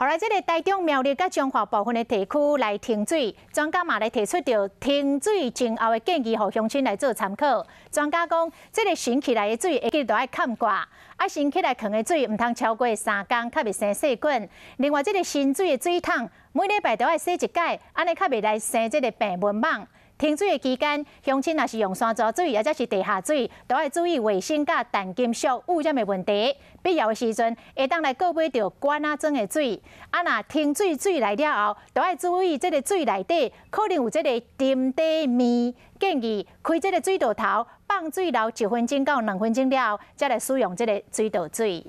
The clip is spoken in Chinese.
后来，这个台中苗栗甲彰化部分的地区来停水，专家嘛来提出着停水前后的建议，互乡亲来做参考。专家讲，这个新起来的水，一定都要看挂；，啊，新起来扛的水，唔通超过三公，较袂生细菌。另外，这个新水的水桶，每礼拜都要洗一盖，安尼较袂来生这个病蚊蠓。停水的期间，乡亲也是用山泉水，或者是地下水，都要注意卫生甲重金属污染的问题。必要的时阵，会当来购买着罐仔装的水。啊，若停水水来了后，都要注意这个水内底可能有这个沉底米。建议开这个水道头，放水流一分钟到两分钟了，再来使用这个水道水。